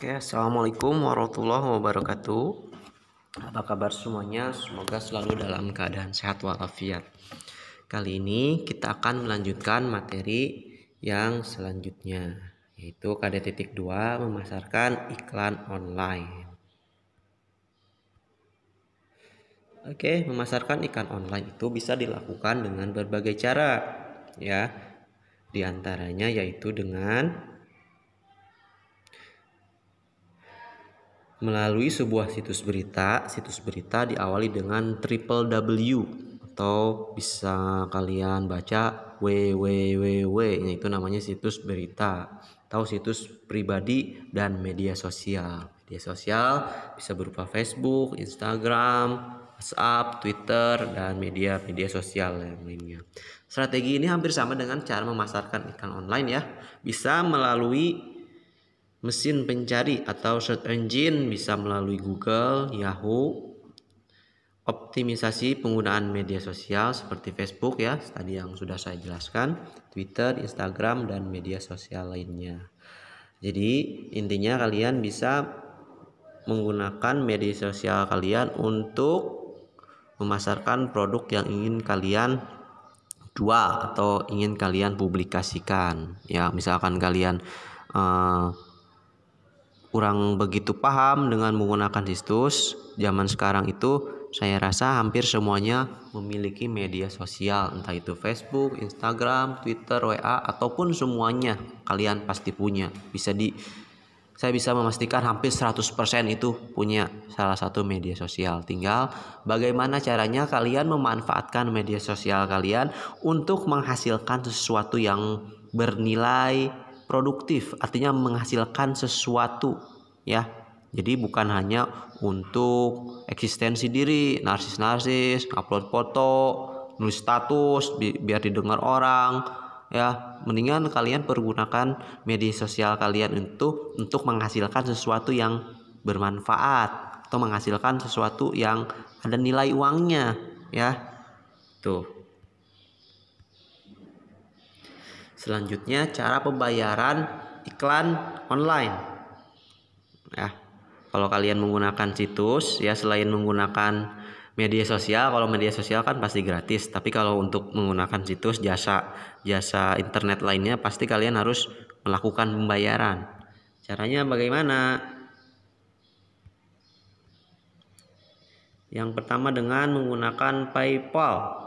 Oke, Assalamualaikum warahmatullahi wabarakatuh. Apa kabar semuanya? Semoga selalu dalam keadaan sehat walafiat. Kali ini kita akan melanjutkan materi yang selanjutnya, yaitu KD titik 2 memasarkan iklan online. Oke, memasarkan iklan online itu bisa dilakukan dengan berbagai cara, ya. Di antaranya yaitu dengan melalui sebuah situs berita. Situs berita diawali dengan triple W atau bisa kalian baca www itu namanya situs berita atau situs pribadi dan media sosial. Media sosial bisa berupa Facebook, Instagram, WhatsApp, Twitter, dan media-media sosial yang lainnya. Strategi ini hampir sama dengan cara memasarkan ikan online ya. Bisa melalui mesin pencari atau search engine bisa melalui Google, Yahoo, optimisasi penggunaan media sosial seperti Facebook ya, tadi yang sudah saya jelaskan, Twitter, Instagram dan media sosial lainnya. Jadi intinya kalian bisa menggunakan media sosial kalian untuk memasarkan produk yang ingin kalian jual atau ingin kalian publikasikan. Ya, misalkan kalian uh, kurang begitu paham dengan menggunakan situs zaman sekarang itu saya rasa hampir semuanya memiliki media sosial entah itu Facebook, Instagram, Twitter, WA ataupun semuanya kalian pasti punya bisa di saya bisa memastikan hampir 100% itu punya salah satu media sosial tinggal bagaimana caranya kalian memanfaatkan media sosial kalian untuk menghasilkan sesuatu yang bernilai produktif artinya menghasilkan sesuatu ya jadi bukan hanya untuk eksistensi diri, narsis-narsis, upload foto, nulis status bi biar didengar orang, ya. Mendingan kalian pergunakan media sosial kalian untuk untuk menghasilkan sesuatu yang bermanfaat atau menghasilkan sesuatu yang ada nilai uangnya, ya. Tuh. Selanjutnya cara pembayaran iklan online. Ya. Kalau kalian menggunakan situs ya selain menggunakan media sosial, kalau media sosial kan pasti gratis, tapi kalau untuk menggunakan situs jasa jasa internet lainnya pasti kalian harus melakukan pembayaran. Caranya bagaimana? Yang pertama dengan menggunakan PayPal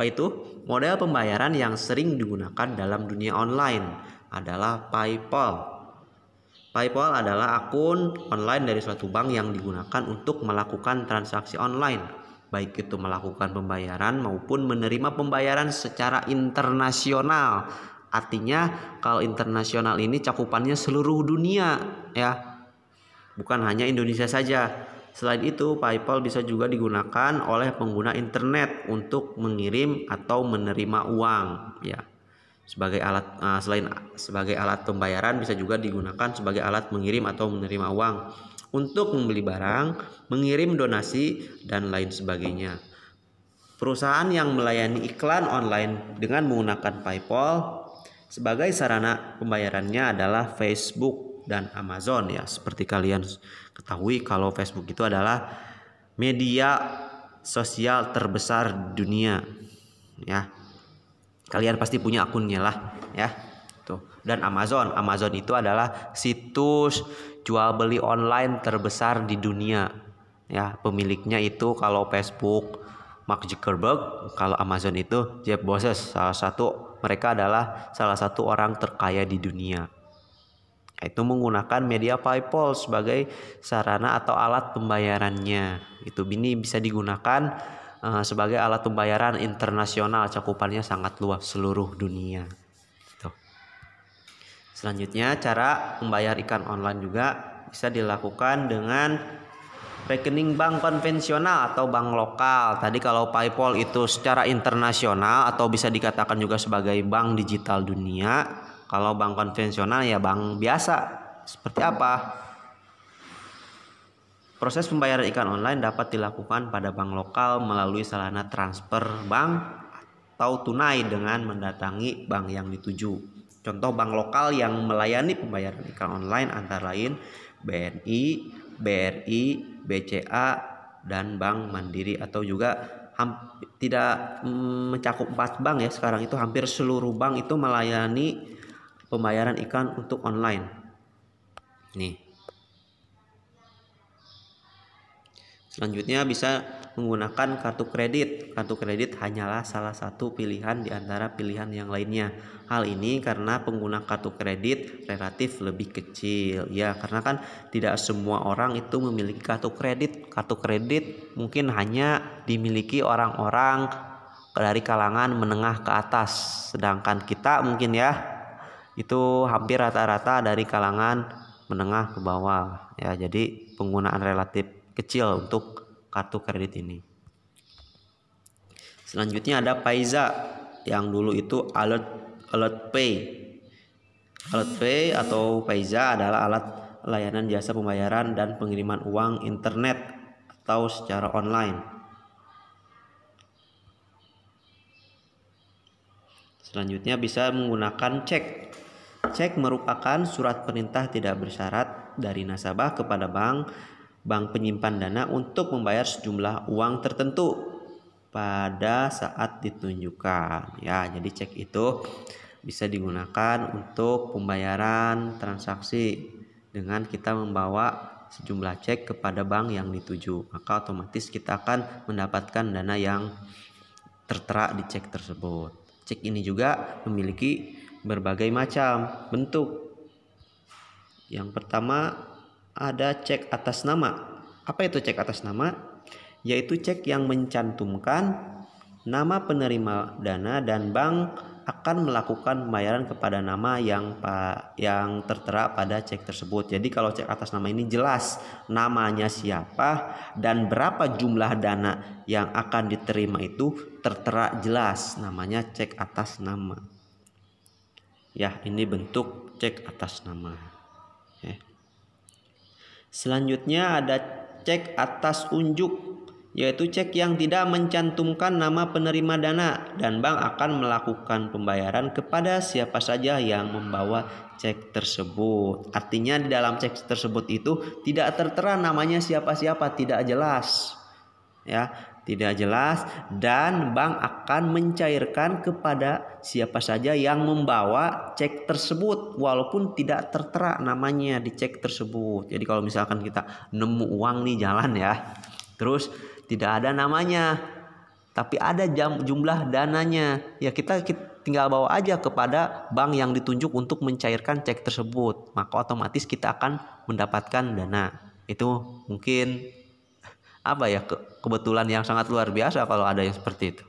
apa itu? Model pembayaran yang sering digunakan dalam dunia online adalah PayPal. PayPal adalah akun online dari suatu bank yang digunakan untuk melakukan transaksi online, baik itu melakukan pembayaran maupun menerima pembayaran secara internasional. Artinya, kalau internasional ini cakupannya seluruh dunia, ya. Bukan hanya Indonesia saja. Selain itu, PayPal bisa juga digunakan oleh pengguna internet untuk mengirim atau menerima uang, ya. Sebagai alat uh, selain sebagai alat pembayaran bisa juga digunakan sebagai alat mengirim atau menerima uang untuk membeli barang, mengirim donasi dan lain sebagainya. Perusahaan yang melayani iklan online dengan menggunakan PayPal sebagai sarana pembayarannya adalah Facebook dan Amazon ya. Seperti kalian ketahui kalau Facebook itu adalah media sosial terbesar dunia ya. Kalian pasti punya akunnya lah ya. Tuh. Dan Amazon, Amazon itu adalah situs jual beli online terbesar di dunia ya. Pemiliknya itu kalau Facebook Mark Zuckerberg, kalau Amazon itu Jeff Bezos. Salah satu mereka adalah salah satu orang terkaya di dunia itu menggunakan media PayPal sebagai sarana atau alat pembayarannya. Itu bini bisa digunakan eh, sebagai alat pembayaran internasional cakupannya sangat luas seluruh dunia. Gitu. Selanjutnya cara membayar ikan online juga bisa dilakukan dengan rekening bank konvensional atau bank lokal. Tadi kalau PayPal itu secara internasional atau bisa dikatakan juga sebagai bank digital dunia kalau bank konvensional ya bank biasa. Seperti apa? Proses pembayaran ikan online dapat dilakukan pada bank lokal melalui sarana transfer bank atau tunai dengan mendatangi bank yang dituju. Contoh bank lokal yang melayani pembayaran ikan online antara lain BNI, BRI, BCA, dan Bank Mandiri atau juga tidak mm, mencakup empat bank ya sekarang itu hampir seluruh bank itu melayani pembayaran iklan untuk online. Nih. Selanjutnya bisa menggunakan kartu kredit. Kartu kredit hanyalah salah satu pilihan di antara pilihan yang lainnya. Hal ini karena pengguna kartu kredit relatif lebih kecil. Ya, karena kan tidak semua orang itu memiliki kartu kredit. Kartu kredit mungkin hanya dimiliki orang-orang dari kalangan menengah ke atas. Sedangkan kita mungkin ya itu hampir rata-rata dari kalangan menengah ke bawah ya jadi penggunaan relatif kecil untuk kartu kredit ini selanjutnya ada Paiza yang dulu itu alert alert pay alert pay atau Paiza adalah alat layanan jasa pembayaran dan pengiriman uang internet atau secara online Selanjutnya bisa menggunakan cek Cek merupakan surat perintah tidak bersyarat dari nasabah kepada bank, bank penyimpan dana untuk membayar sejumlah uang tertentu pada saat ditunjukkan. Ya, jadi cek itu bisa digunakan untuk pembayaran transaksi dengan kita membawa sejumlah cek kepada bank yang dituju maka otomatis kita akan mendapatkan dana yang tertera di cek tersebut cek ini juga memiliki berbagai macam bentuk. Yang pertama ada cek atas nama. Apa itu cek atas nama? Yaitu cek yang mencantumkan nama penerima dana dan bank akan melakukan pembayaran kepada nama yang pa, yang tertera pada cek tersebut. Jadi kalau cek atas nama ini jelas namanya siapa dan berapa jumlah dana yang akan diterima itu tertera jelas namanya cek atas nama ya ini bentuk cek atas nama ya. selanjutnya ada cek atas unjuk yaitu cek yang tidak mencantumkan nama penerima dana dan bank akan melakukan pembayaran kepada siapa saja yang membawa cek tersebut. Artinya di dalam cek tersebut itu tidak tertera namanya siapa-siapa, tidak jelas. Ya, tidak jelas dan bank akan mencairkan kepada siapa saja yang membawa cek tersebut walaupun tidak tertera namanya di cek tersebut. Jadi kalau misalkan kita nemu uang nih jalan ya. Terus tidak ada namanya tapi ada jam jumlah dananya. Ya kita, kita tinggal bawa aja kepada bank yang ditunjuk untuk mencairkan cek tersebut. Maka otomatis kita akan mendapatkan dana. Itu mungkin apa ya ke kebetulan yang sangat luar biasa kalau ada yang seperti itu.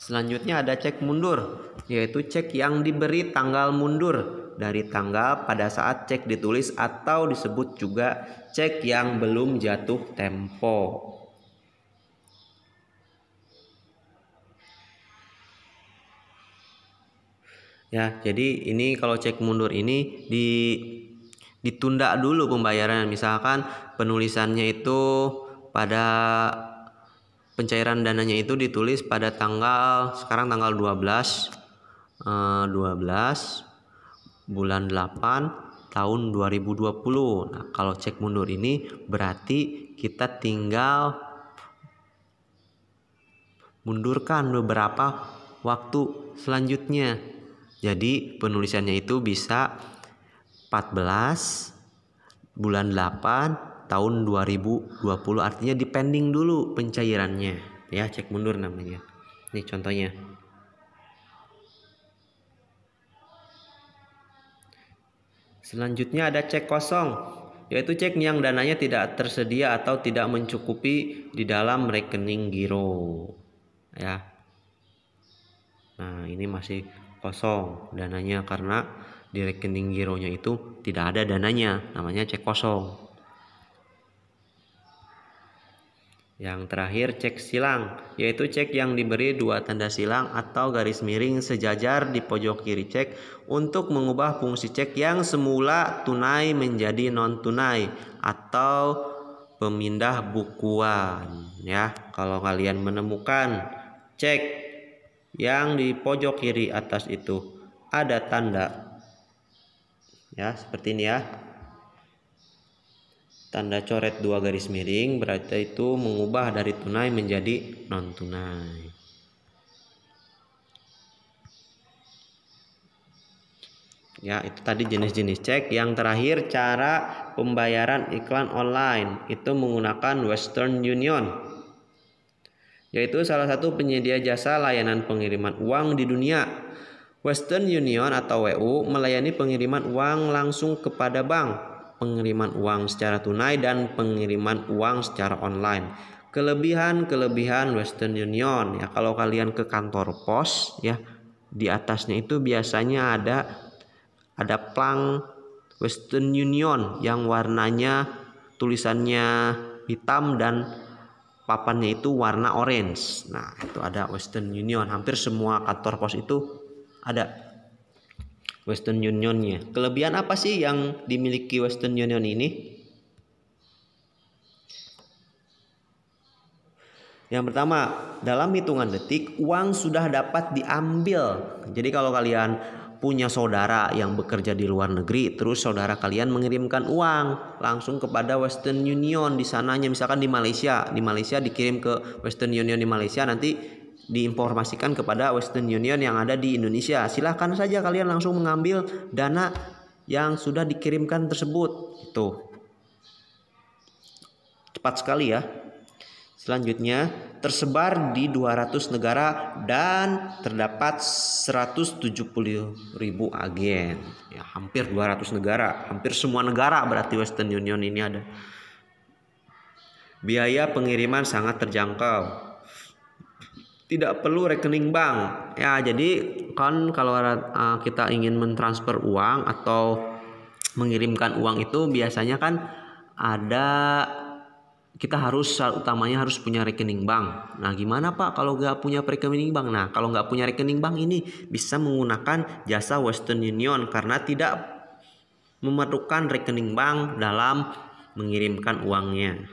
Selanjutnya ada cek mundur, yaitu cek yang diberi tanggal mundur dari tanggal pada saat cek ditulis atau disebut juga cek yang belum jatuh tempo. Ya, jadi ini kalau cek mundur ini di ditunda dulu pembayaran misalkan penulisannya itu pada pencairan dananya itu ditulis pada tanggal sekarang tanggal 12 12 eh, bulan 8 tahun 2020 nah kalau cek mundur ini berarti kita tinggal mundurkan beberapa waktu selanjutnya jadi penulisannya itu bisa 14 bulan 8 tahun 2020 artinya dipending dulu pencairannya ya cek mundur namanya ini contohnya Selanjutnya ada cek kosong, yaitu cek yang dananya tidak tersedia atau tidak mencukupi di dalam rekening giro. Ya. Nah, ini masih kosong dananya karena di rekening gironya itu tidak ada dananya namanya cek kosong yang terakhir cek silang yaitu cek yang diberi dua tanda silang atau garis miring sejajar di pojok kiri cek untuk mengubah fungsi cek yang semula tunai menjadi non tunai atau pemindah bukuan ya kalau kalian menemukan cek yang di pojok kiri atas itu ada tanda ya seperti ini ya tanda coret dua garis miring berarti itu mengubah dari tunai menjadi non tunai ya itu tadi jenis-jenis cek yang terakhir cara pembayaran iklan online itu menggunakan Western Union yaitu salah satu penyedia jasa layanan pengiriman uang di dunia Western Union atau WU melayani pengiriman uang langsung kepada bank, pengiriman uang secara tunai dan pengiriman uang secara online. Kelebihan-kelebihan Western Union ya kalau kalian ke kantor pos ya di atasnya itu biasanya ada ada plang Western Union yang warnanya tulisannya hitam dan papannya itu warna orange. Nah, itu ada Western Union. Hampir semua kantor pos itu ada Western Unionnya. Kelebihan apa sih yang dimiliki Western Union ini? Yang pertama, dalam hitungan detik uang sudah dapat diambil. Jadi kalau kalian punya saudara yang bekerja di luar negeri, terus saudara kalian mengirimkan uang langsung kepada Western Union di sananya, misalkan di Malaysia. Di Malaysia dikirim ke Western Union di Malaysia, nanti diinformasikan kepada Western Union yang ada di Indonesia. Silahkan saja kalian langsung mengambil dana yang sudah dikirimkan tersebut. Itu cepat sekali ya. Selanjutnya, tersebar di 200 negara dan terdapat 170 ribu agen. Ya, hampir 200 negara, hampir semua negara berarti Western Union ini ada. Biaya pengiriman sangat terjangkau tidak perlu rekening bank. Ya, jadi kan kalau kita ingin mentransfer uang atau mengirimkan uang itu biasanya kan ada kita harus utamanya harus punya rekening bank. Nah, gimana Pak kalau nggak punya rekening bank? Nah, kalau nggak punya rekening bank ini bisa menggunakan jasa Western Union karena tidak memerlukan rekening bank dalam mengirimkan uangnya.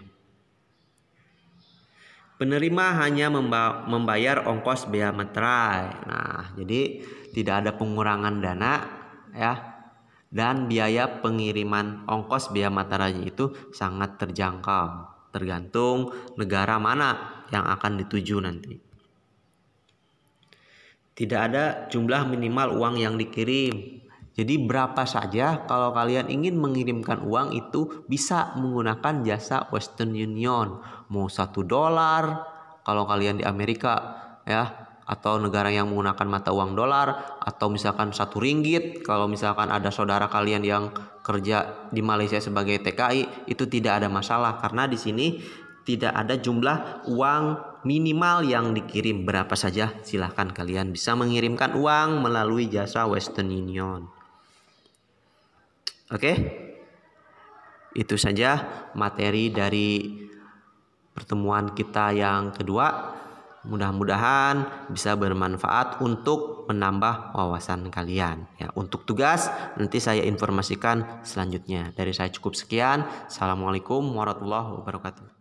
Penerima hanya membayar ongkos bea meterai. Nah, jadi tidak ada pengurangan dana ya. Dan biaya pengiriman ongkos bea meterainya itu sangat terjangkau, tergantung negara mana yang akan dituju nanti. Tidak ada jumlah minimal uang yang dikirim. Jadi berapa saja kalau kalian ingin mengirimkan uang itu bisa menggunakan jasa Western Union. Mau satu dolar kalau kalian di Amerika ya atau negara yang menggunakan mata uang dolar atau misalkan satu ringgit kalau misalkan ada saudara kalian yang kerja di Malaysia sebagai TKI itu tidak ada masalah karena di sini tidak ada jumlah uang minimal yang dikirim berapa saja silahkan kalian bisa mengirimkan uang melalui jasa Western Union. Oke? Okay? Itu saja materi dari pertemuan kita yang kedua. Mudah-mudahan bisa bermanfaat untuk menambah wawasan kalian. Ya, untuk tugas nanti saya informasikan selanjutnya. Dari saya cukup sekian. Assalamualaikum warahmatullahi wabarakatuh.